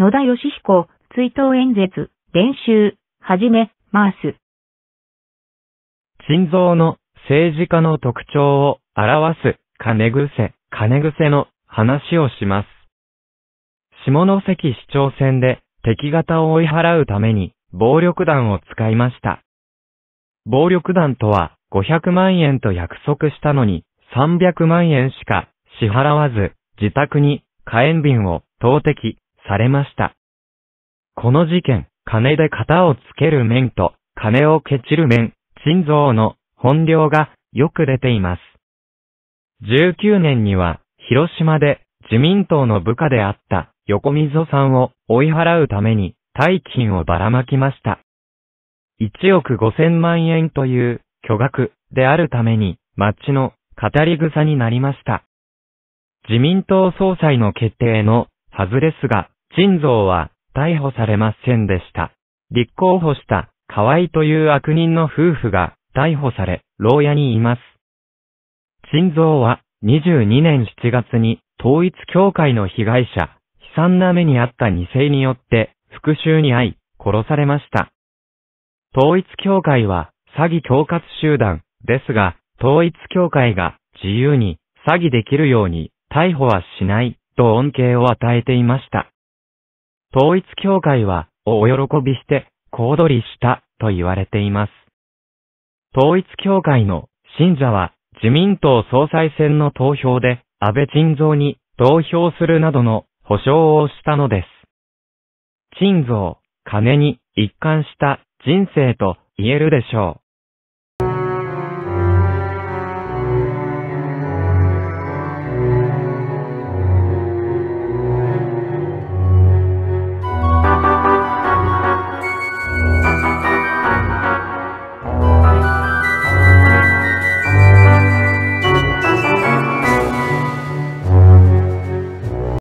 野田義彦、追悼演説、練習、はじめ、マース。心臓の政治家の特徴を表す金癖、金癖の話をします。下関市長選で敵方を追い払うために暴力団を使いました。暴力団とは500万円と約束したのに300万円しか支払わず自宅に火炎瓶を投擲、されました。この事件、金で型をつける面と、金を蹴散る面、心臓の本領がよく出ています。19年には、広島で自民党の部下であった横溝さんを追い払うために大金をばらまきました。1億5000万円という巨額であるために町の語り草になりました。自民党総裁の決定の外れすが、陳蔵は逮捕されませんでした。立候補した河合という悪人の夫婦が逮捕され、牢屋にいます。陳蔵は22年7月に統一協会の被害者、悲惨な目に遭った2世によって復讐に遭い、殺されました。統一協会は詐欺恐喝集団ですが、統一協会が自由に詐欺できるように逮捕はしないと恩恵を与えていました。統一教会は、お喜びして、小躍りしたと言われています。統一教会の信者は自民党総裁選の投票で安倍晋三に投票するなどの保証をしたのです。晋三、金に一貫した人生と言えるでしょう。